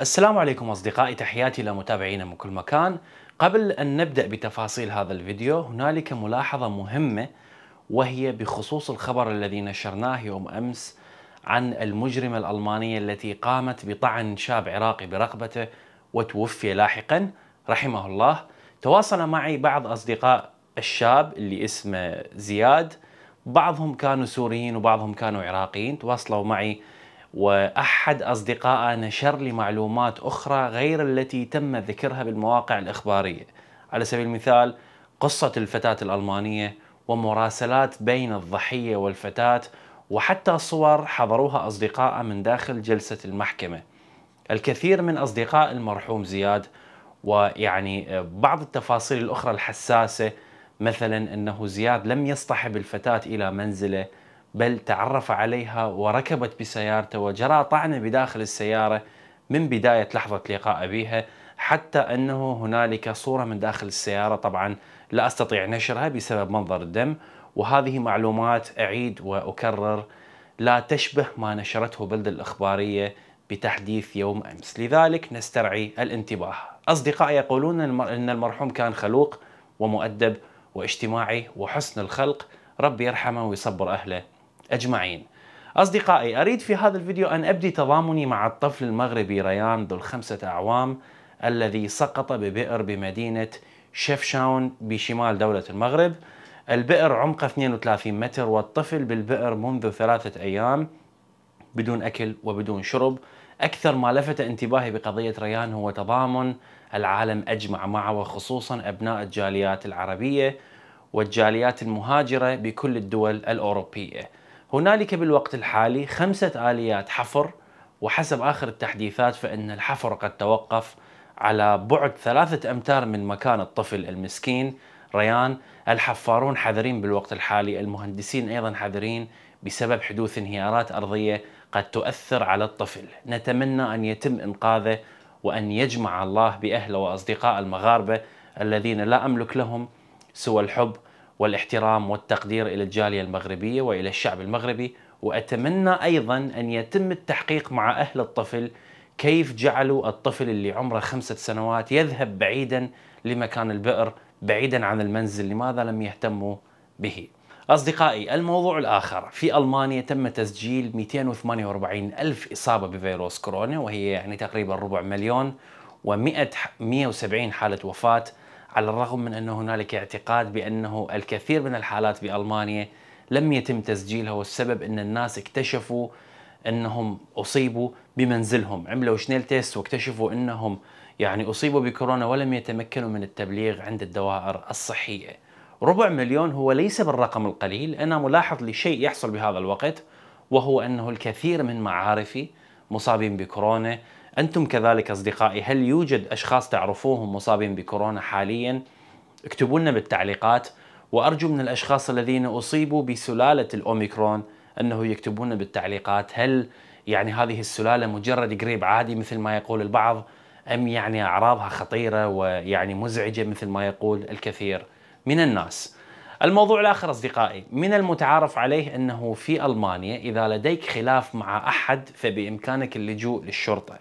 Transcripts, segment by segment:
السلام عليكم أصدقائي تحياتي لمتابعينا من كل مكان قبل أن نبدأ بتفاصيل هذا الفيديو هنالك ملاحظة مهمة وهي بخصوص الخبر الذي نشرناه يوم أمس عن المجرمة الألمانية التي قامت بطعن شاب عراقي برقبته وتوفي لاحقا رحمه الله تواصل معي بعض أصدقاء الشاب اللي اسمه زياد بعضهم كانوا سوريين وبعضهم كانوا عراقيين تواصلوا معي وأحد أصدقائه نشر لي معلومات أخرى غير التي تم ذكرها بالمواقع الإخبارية على سبيل المثال قصة الفتاة الألمانية ومراسلات بين الضحية والفتاة وحتى صور حضروها أصدقائه من داخل جلسة المحكمة الكثير من أصدقاء المرحوم زياد ويعني بعض التفاصيل الأخرى الحساسة مثلا أنه زياد لم يصطحب الفتاة إلى منزله بل تعرف عليها وركبت بسيارته وجرى طعنه بداخل السيارة من بداية لحظة لقاء أبيها حتى أنه هنالك صورة من داخل السيارة طبعا لا أستطيع نشرها بسبب منظر الدم وهذه معلومات أعيد وأكرر لا تشبه ما نشرته بلدة الإخبارية بتحديث يوم أمس لذلك نسترعي الانتباه أصدقائي يقولون أن المرحوم كان خلوق ومؤدب واجتماعي وحسن الخلق ربي يرحمه ويصبر أهله أجمعين أصدقائي أريد في هذا الفيديو أن أبدي تضامني مع الطفل المغربي ريان ذو الخمسة أعوام الذي سقط ببئر بمدينة شفشاون بشمال دولة المغرب البئر عمقه 32 متر والطفل بالبئر منذ ثلاثة أيام بدون أكل وبدون شرب أكثر ما لفت انتباهي بقضية ريان هو تضامن العالم أجمع معه وخصوصا أبناء الجاليات العربية والجاليات المهاجرة بكل الدول الأوروبية هنالك بالوقت الحالي خمسة آليات حفر وحسب آخر التحديثات فإن الحفر قد توقف على بعد ثلاثة أمتار من مكان الطفل المسكين ريان الحفارون حذرين بالوقت الحالي المهندسين أيضا حذرين بسبب حدوث انهيارات أرضية قد تؤثر على الطفل نتمنى أن يتم إنقاذه وأن يجمع الله بأهله وأصدقاء المغاربة الذين لا أملك لهم سوى الحب والاحترام والتقدير الى الجاليه المغربيه والى الشعب المغربي واتمنى ايضا ان يتم التحقيق مع اهل الطفل كيف جعلوا الطفل اللي عمره خمسه سنوات يذهب بعيدا لمكان البئر بعيدا عن المنزل لماذا لم يهتموا به أصدقائي الموضوع الآخر في ألمانيا تم تسجيل 248 ألف إصابة بفيروس كورونا وهي يعني تقريبا ربع مليون و 170 حالة وفاة على الرغم من أن هنالك اعتقاد بأنه الكثير من الحالات بألمانيا لم يتم تسجيلها والسبب أن الناس اكتشفوا أنهم أصيبوا بمنزلهم عملوا شنيل تيست واكتشفوا أنهم يعني أصيبوا بكورونا ولم يتمكنوا من التبليغ عند الدوائر الصحية ربع مليون هو ليس بالرقم القليل أنا ملاحظ لشيء يحصل بهذا الوقت وهو أنه الكثير من معارفي مصابين بكورونا أنتم كذلك أصدقائي هل يوجد أشخاص تعرفوهم مصابين بكورونا حاليا؟ اكتبوا لنا بالتعليقات وأرجو من الأشخاص الذين أصيبوا بسلالة الأوميكرون أنه يكتبون بالتعليقات هل يعني هذه السلالة مجرد قريب عادي مثل ما يقول البعض أم يعني أعراضها خطيرة ويعني مزعجة مثل ما يقول الكثير من الناس الموضوع الآخر أصدقائي من المتعارف عليه أنه في ألمانيا إذا لديك خلاف مع أحد فبإمكانك اللجوء للشرطة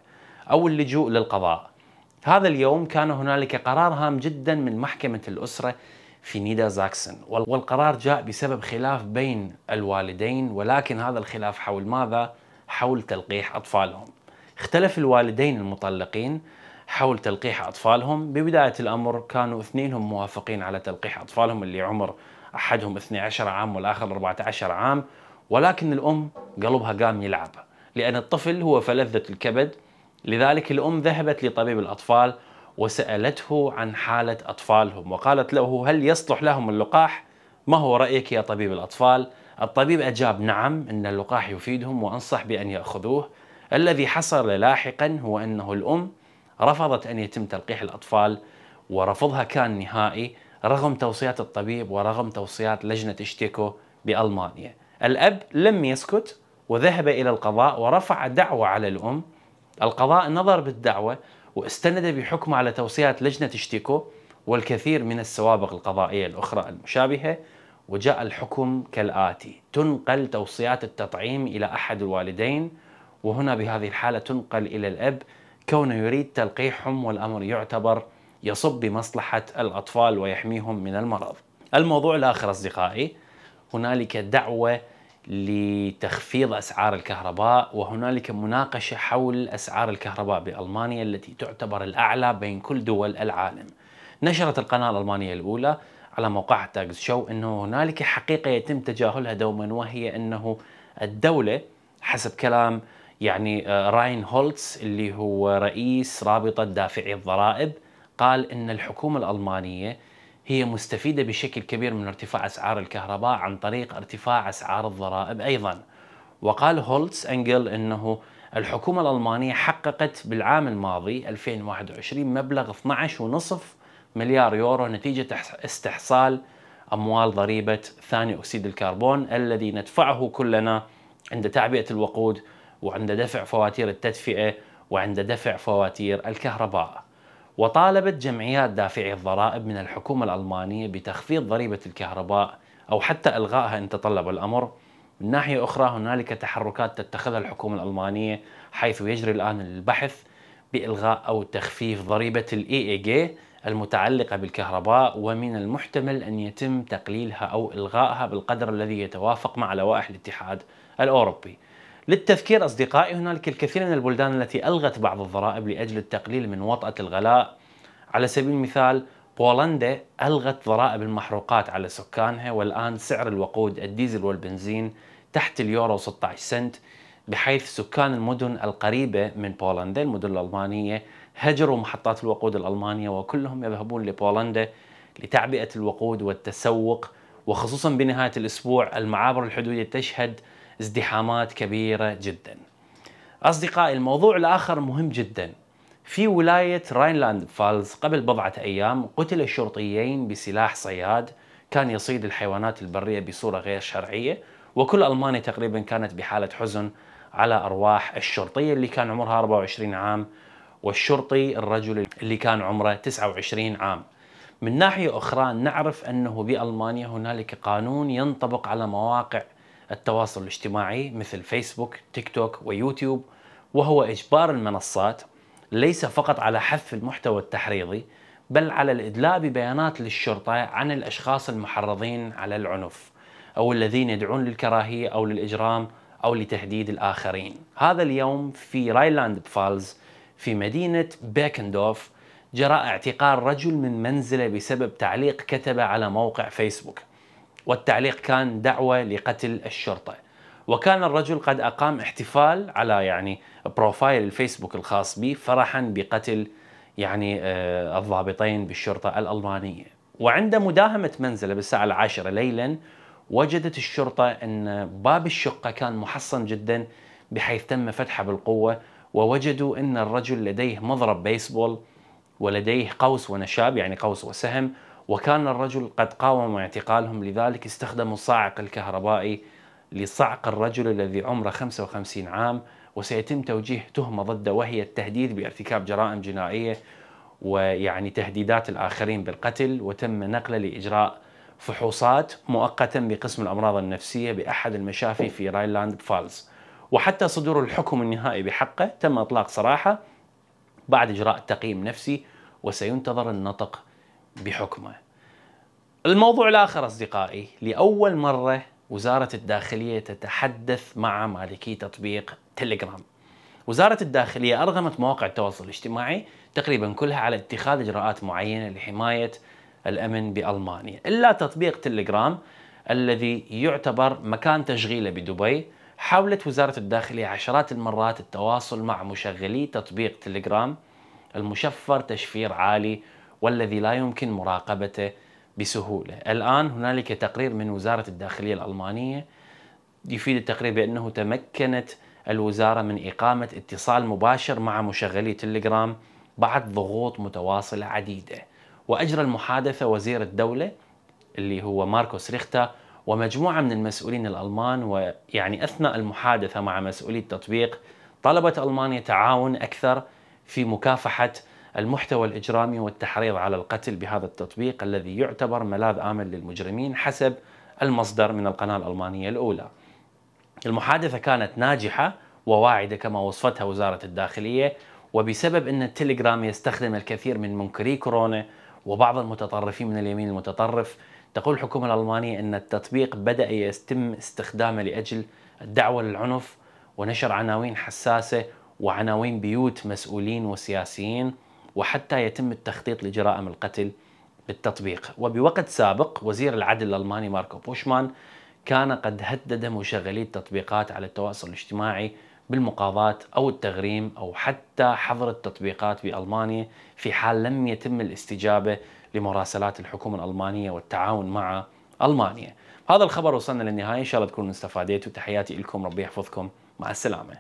أو اللجوء للقضاء هذا اليوم كان هنالك قرار هام جدا من محكمة الأسرة في نيدا زاكسن والقرار جاء بسبب خلاف بين الوالدين ولكن هذا الخلاف حول ماذا؟ حول تلقيح أطفالهم اختلف الوالدين المطلقين حول تلقيح أطفالهم ببداية الأمر كانوا اثنينهم موافقين على تلقيح أطفالهم اللي عمر أحدهم 12 عام والآخر 14 عام ولكن الأم قلبها قام يلعب لأن الطفل هو فلذة الكبد لذلك الأم ذهبت لطبيب الأطفال وسألته عن حالة أطفالهم وقالت له هل يصلح لهم اللقاح؟ ما هو رأيك يا طبيب الأطفال؟ الطبيب أجاب نعم أن اللقاح يفيدهم وأنصح بأن يأخذوه الذي حصل لاحقا هو أنه الأم رفضت أن يتم تلقيح الأطفال ورفضها كان نهائي رغم توصيات الطبيب ورغم توصيات لجنة اشتيكو بألمانيا الأب لم يسكت وذهب إلى القضاء ورفع دعوى على الأم القضاء نظر بالدعوة واستند بحكمه على توصيات لجنة شتيكو والكثير من السوابق القضائية الأخرى المشابهة وجاء الحكم كالآتي تنقل توصيات التطعيم إلى أحد الوالدين وهنا بهذه الحالة تنقل إلى الأب كونه يريد تلقيحهم والأمر يعتبر يصب بمصلحة الأطفال ويحميهم من المرض الموضوع الآخر أصدقائي هنالك دعوة لتخفيض اسعار الكهرباء وهنالك مناقشه حول اسعار الكهرباء بالمانيا التي تعتبر الاعلى بين كل دول العالم. نشرت القناه الالمانيه الاولى على موقعها تاكس شو انه هنالك حقيقه يتم تجاهلها دوما وهي انه الدوله حسب كلام يعني آه، راين هولتس اللي هو رئيس رابطه دافعي الضرائب قال ان الحكومه الالمانيه هي مستفيدة بشكل كبير من ارتفاع أسعار الكهرباء عن طريق ارتفاع أسعار الضرائب أيضا وقال هولتس أنجل أنه الحكومة الألمانية حققت بالعام الماضي 2021 مبلغ 12.5 مليار يورو نتيجة استحصال أموال ضريبة ثاني أكسيد الكربون الذي ندفعه كلنا عند تعبئة الوقود وعند دفع فواتير التدفئة وعند دفع فواتير الكهرباء وطالبت جمعيات دافعي الضرائب من الحكومة الألمانية بتخفيض ضريبة الكهرباء أو حتى إلغائها إن تطلب الأمر من ناحية أخرى هنالك تحركات تتخذها الحكومة الألمانية حيث يجري الآن البحث بإلغاء أو تخفيف ضريبة الـ EEG المتعلقة بالكهرباء ومن المحتمل أن يتم تقليلها أو إلغائها بالقدر الذي يتوافق مع لوائح الاتحاد الأوروبي للتذكير أصدقائي هنالك الكثير من البلدان التي ألغت بعض الضرائب لأجل التقليل من وطأة الغلاء على سبيل المثال بولندا ألغت ضرائب المحروقات على سكانها والآن سعر الوقود الديزل والبنزين تحت اليورو 16 سنت بحيث سكان المدن القريبة من بولندا المدن الألمانية هجروا محطات الوقود الألمانية وكلهم يذهبون لبولندا لتعبئة الوقود والتسوق وخصوصا بنهاية الأسبوع المعابر الحدودية تشهد ازدحامات كبيرة جدا أصدقائي الموضوع الآخر مهم جدا في ولاية راينلاند فالز قبل بضعة أيام قتل الشرطيين بسلاح صياد كان يصيد الحيوانات البرية بصورة غير شرعية وكل ألمانيا تقريبا كانت بحالة حزن على أرواح الشرطية اللي كان عمرها 24 عام والشرطي الرجل اللي كان عمره 29 عام من ناحية أخرى نعرف أنه بألمانيا هنالك قانون ينطبق على مواقع التواصل الاجتماعي مثل فيسبوك، تيك توك ويوتيوب وهو إجبار المنصات ليس فقط على حذف المحتوى التحريضي بل على الإدلاء ببيانات للشرطة عن الأشخاص المحرضين على العنف أو الذين يدعون للكراهية أو للإجرام أو لتهديد الآخرين هذا اليوم في رايلاند بفالز في مدينة بيكندوف جرى اعتقال رجل من منزله بسبب تعليق كتبه على موقع فيسبوك والتعليق كان دعوة لقتل الشرطة وكان الرجل قد أقام احتفال على يعني بروفايل الفيسبوك الخاص به فرحا بقتل يعني آه، الضابطين بالشرطة الألمانية وعند مداهمة منزله بالساعة العاشرة ليلا وجدت الشرطة أن باب الشقة كان محصن جدا بحيث تم فتحه بالقوة ووجدوا أن الرجل لديه مضرب بيسبول ولديه قوس ونشاب يعني قوس وسهم وكان الرجل قد قاوموا اعتقالهم لذلك استخدموا الصاعق الكهربائي لصعق الرجل الذي عمره 55 عام وسيتم توجيه تهمة ضده وهي التهديد بارتكاب جرائم جنائية ويعني تهديدات الآخرين بالقتل وتم نقله لإجراء فحوصات مؤقتا بقسم الأمراض النفسية بأحد المشافي في رايلاند فالز وحتى صدور الحكم النهائي بحقه تم إطلاق صراحة بعد إجراء تقييم نفسي وسينتظر النطق بحكمه. الموضوع الاخر اصدقائي لاول مره وزاره الداخليه تتحدث مع مالكي تطبيق تليجرام. وزاره الداخليه ارغمت مواقع التواصل الاجتماعي تقريبا كلها على اتخاذ اجراءات معينه لحمايه الامن بالمانيا، الا تطبيق تليجرام الذي يعتبر مكان تشغيله بدبي حاولت وزارة الداخلية عشرات المرات التواصل مع مشغلي تطبيق تليجرام المشفر تشفير عالي والذي لا يمكن مراقبته بسهولة الآن هنالك تقرير من وزارة الداخلية الألمانية يفيد التقرير بأنه تمكنت الوزارة من إقامة اتصال مباشر مع مشغلي تليجرام بعد ضغوط متواصلة عديدة وأجرى المحادثة وزير الدولة اللي هو ماركوس ريختا ومجموعة من المسؤولين الألمان ويعني أثناء المحادثة مع مسؤولي التطبيق طلبت ألمانيا تعاون أكثر في مكافحة المحتوى الإجرامي والتحريض على القتل بهذا التطبيق الذي يعتبر ملاذ آمن للمجرمين حسب المصدر من القناة الألمانية الأولى المحادثة كانت ناجحة وواعدة كما وصفتها وزارة الداخلية وبسبب أن التليجرام يستخدم الكثير من منكري كورونا وبعض المتطرفين من اليمين المتطرف تقول الحكومة الألمانية أن التطبيق بدأ يتم استخدامه لأجل الدعوة للعنف ونشر عناوين حساسة وعناوين بيوت مسؤولين وسياسيين وحتى يتم التخطيط لجرائم القتل بالتطبيق وبوقت سابق وزير العدل الألماني ماركو بوشمان كان قد هدد مشغلي التطبيقات على التواصل الاجتماعي بالمقاضاة أو التغريم أو حتى حظر التطبيقات بألمانيا في حال لم يتم الاستجابة لمراسلات الحكومة الألمانية والتعاون مع ألمانيا هذا الخبر وصلنا للنهاية إن شاء الله تكونوا استفاديتوا تحياتي لكم ربي يحفظكم مع السلامة